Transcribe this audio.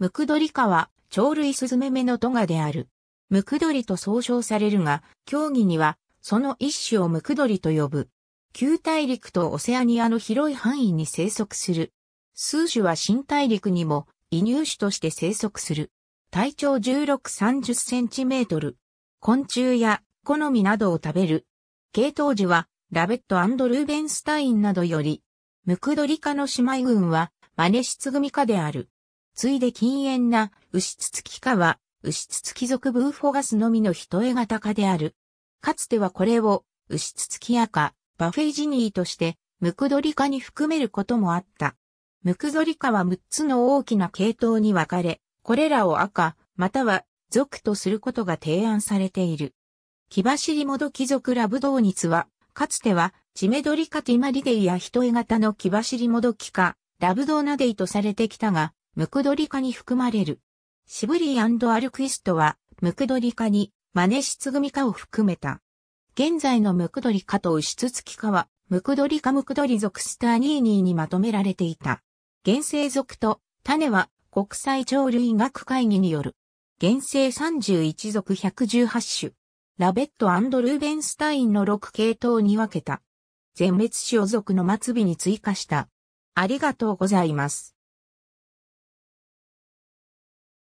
ムクドリ科は、鳥類スズメメのトガである。ムクドリと総称されるが、競技には、その一種をムクドリと呼ぶ。旧大陸とオセアニアの広い範囲に生息する。数種は新大陸にも移入種として生息する。体長16-30センチメートル。昆虫や好みなどを食べる。系統樹はラベットルーベンスタインなどより、ムクドリ科の姉妹群はマネシツグミ科である。次いで禁煙な、牛つつきかは、牛つつき属ブーフォガスのみの人絵型化である。かつてはこれを、牛つつき赤、バフェイジニーとして、ムクドリ科に含めることもあった。ムクドリ科は6つの大きな系統に分かれ、これらを赤、または属とすることが提案されている。キバシリモドキ族ラブドウニツは、かつては、チメドリカティマリデイや人絵型のキバシリモドキカ、ラブドウナデイとされてきたが、ムクドリ科に含まれる。シブリーアルクイストは、ムクドリ科に、マネシツグミ科を含めた。現在のムクドリ科とウシツツキ科は、ムクドリ科ムクドリ属スターニーニーにまとめられていた。原生属と、種は、国際鳥類学会議による。原生31属118種。ラベットルーベンスタインの6系統に分けた。全滅種を属の末尾に追加した。ありがとうございます。